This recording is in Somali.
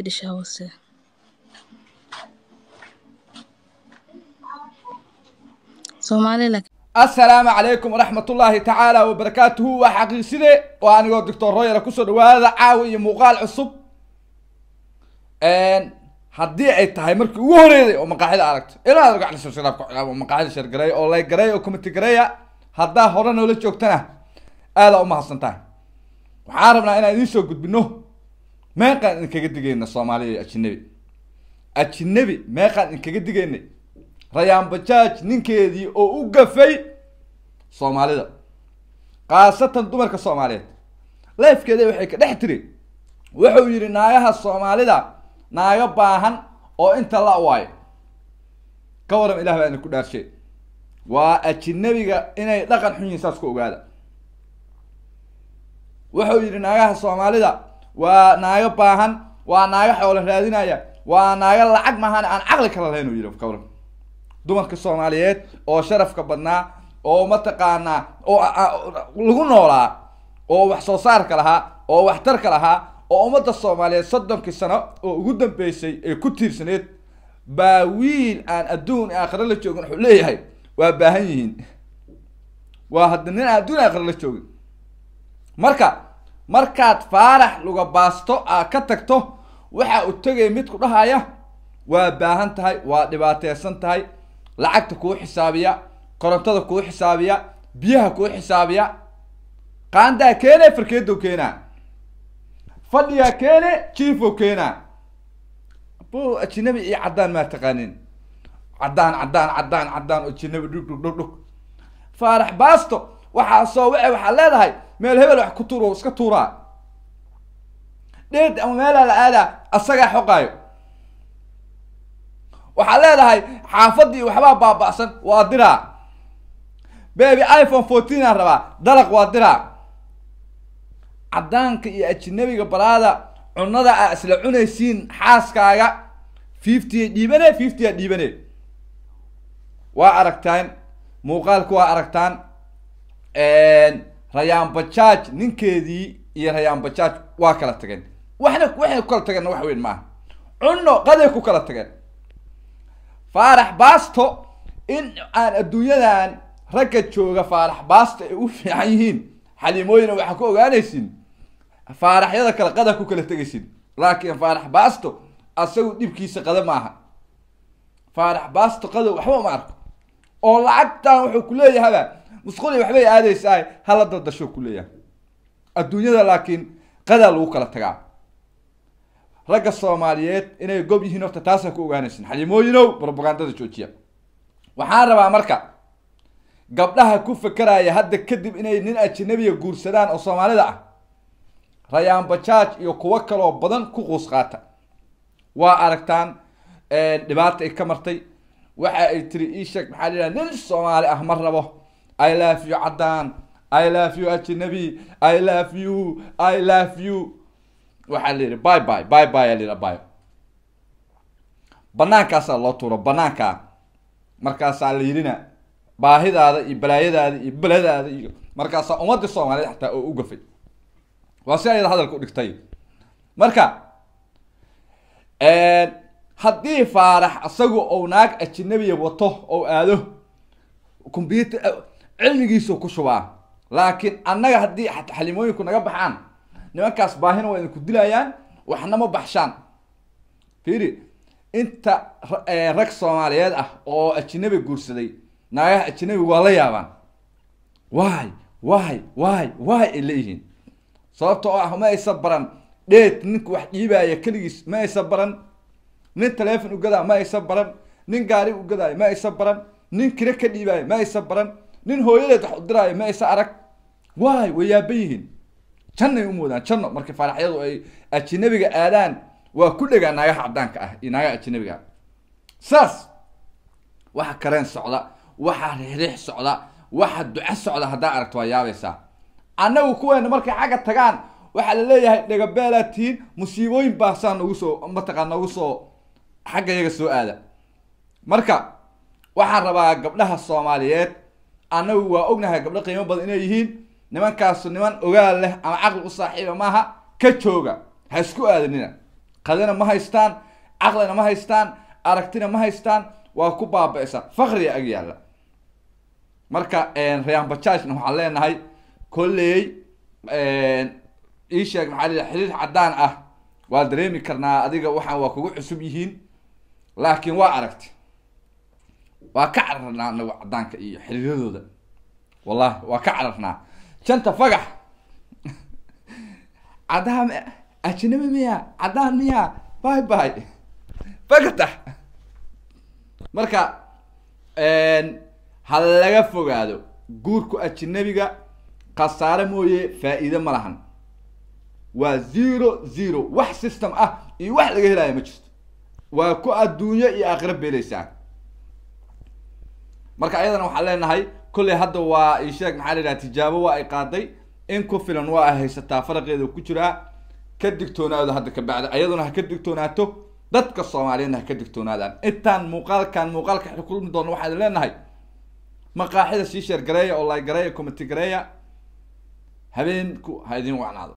Meeshan waxaa yaalo asalaamu calaykum waraxmatullaahi tacaala wabarakaatuhu waa xaqiiside waa anigoo doctor royal kusoo dhawaada caawa iyo muuqaal cusub haddii ay tahay markii ugu horeyday oo maqaaxida aragto inaad gacsiraab kucilaabo maqaaxida shargareeya oo lay gareeya oo committee gareeya haddaa hore noola joogtana aadaa umahadsantahay waxaan rabnaa inaan idiin soo gudbino meeqaan inkaga digayna soomaaliya iyo ajinebi ajinabi meeqaan inkaga digaynay rayaan bajaaj ninkeedii oo u gafay soomaalida khaasatan dumarka soomaaliyeed lifekeeda waxay ka dhex tiri wuxuu yidhi naagaha soomaalida naaga baahan oo inta la waayo ka waran ilah baa ku dhaarshe waa ajinebiga inay dhaqan xun yihiin saas ku ogaada wuxuu yidhi naagaha soomaalida waa naago baahan waa naago xoolo raadinaya waa naago lacag maahan aan caqli kala lahayn uu yidhi qowlan dumarka soomaaliyeed oo sharafka badnaa oo mataqaanaa oo lagu noolaa oo wax soo saarka lahaa oo waxtarka lahaa oo ummadda soomaaliyeed soddonkii sano oo ugu dambeysay ee ku tiirsaneed baa wiil aan adduun aakhiro la joogin wuxuu leeyahay waa baahan yihiin waa hadda nin aan adduun aakhiro la joogin marka markaad faarax luga baasto aa ka tagto waxaa u tegay mid ku dhahaya waa baahan tahay waa dhibaateysan tahay lacagta kuu xisaabiya korontada kuu xisaabiya biyaha kuu xisaabiya qaandaa keene farkeedow keenaa fadhigaa keene jiifow keenaa bu ajinabi iyo caddaan maa taqaanin caddaan caddaan caddaan caddaan oo jinabi dhug dhug dhug dhug faarax baasto waxaa soo wae waxaad leedahay meel hebel wax ku tuuro iska tuuraa dheed ama meelaa la aadaa asagaa xoqaayo waxaa leedahay xaafadii waxbaa baaba'san waa diraa baby iphone fourteen aan rabaa dalaq waa diraa caddaanka iyo ajinabiga balaada cunada aa isla cunaysiin xaaskaaga fifty dhiibane fifty dhiibane waa aragtaan muuqaalku waa aragtaan rayaan bajaaj ninkeedii iyo rayaan bajaaj waa kala tageen waxna waxay ku kala tageenna wax weyn maaha cunno qaday ku kala tageen faarax baasto in aan adduunyadan ragga jooga faarax baasto ay u fiican yihiin xaliimooyina waxaa ku ogaanaysin faaraxyada kale qada ku kala tegaysin laakiin faarax baasto asagu dhibkiisa qada maaha faarax baasto qado waxba ma arko oo lacagtan wuxuu ku leeyahaba musqul waxbay aadaysaa hala daldasho kuleeyahay adduunyada laakiin qadaa lagu kala tagaa ragga soomaaliyeed inay gob yihiin horta taasaan ku ogaanaysan xalimooyinow brobagandada joojiya waxaan rabaa marka gabdhaha ku fekeraya hadda kadib inay nin ajnabiga guursadaan oo soomaalida ah rayaan bajaaj iyo kuwo kaloo badan ku quus qaata waa aragtaan eh, dhibaata ay ka martay waxa ay tiri iishek maxaa la yidhaha nin soomaali ah ma rabo i love you caddaan i love you ajnabi i love you i love you waxaa la yidhi by by by by aa by banaankaasaa loo tuuro banaankaa markaasaa la yidhina baahidaada iyo balaayadaada iyo beladaada iyo markaasaa ummadii soomaaliyed xataa oo u gafay waa si ayada hadalka udhigtay marka haddii faarax isagu ou naag ajinabiya wato ou aado combuter cilmigiisu ku shubaa laakiin annaga haddii xalimooyinku naga baxaan nimankaas baahina waa idinku dilayaan waxnama baxshaan fiiri inta rag soomaaliyeed ah oo ajinebi guursaday naagaha ajinebi waa la yaabaan waay waay waay waay ay leeyihiin sababta oo ah ma aysan baran dheed ninku wax dhiibaaya keligiis ma aysa baran nin taleefon ugadaa ma aysa baran nin gaari ugadaayo ma aysa baran nin kira ka dhiibaaya ma aysa baran nin hooyadeed wax udiraayo ma isa arag waay way yaaban yihiin jannay u umuodaan janno marka faaraxyadu ay ajinabiga aadaan waa ku dhegaa naagaha caddaanka ah iyo naagaha ajinabiga saas waxa kareen socda waxa riixriix socda waxa duco socda haddaa aragto waa yaabaysaa annagu kuweena markay xagga tagaan waxaa la leeyahay dhagabeelaa tihiin musiibooyin baasaa nagu soo mataqaa nagu soo xagga iyaga soo aada marka waxaan rabaa gabdhaha soomaaliyeed annagu waa ognahay gabdho qiimo badan inay yihiin nimankaasu niman ogaal leh ama caqli u saaxiiba maaha ka jooga ha isku aadanina qadina ma haystaan caqlina ma haystaan aragtina ma haystaan waa ku baaba-isa fakriga ag yaalla marka rayaan bajaajna waxaan leenahay kolley ii sheeg maxaa lii xiriir caddaan ah waa dareemi karnaa adiga waxaan waa kugu cusub yihiin laakiin waa aragti waa ka cararnaa anagu cadaanka iyo xiriiradooda wallahi waa ka cararnaa janta fagax caddaha m ajnabi miya cadaan miya bay bay fagatax marka ha laga fogaado guurku ajinabiga khasaare mooye faa'iide ma lahan waa zero zero wax system ah iyo wax laga helaya ma jirto waa ku adduunyo iyo aakhira beelaysaan marka ayadana waxaan leenahay kolley hadda waa isheeg maxaa la yidhaha tijaabo waa ay qaaday in ku filan waa ay ah haysataa faraqeeda ku jiraa ka digtoonaado hadda ka bacda ayaduna ha ka digtoonaato dadka soomaaliyadna ha ka digtoonaadaan intaan muuqaalkan muuqaalka xukulmi doona waxaan leenahay maqaaxida sii sheer gareeya oo lay gareeya comity gareeya habeenku ha idiin wacnaado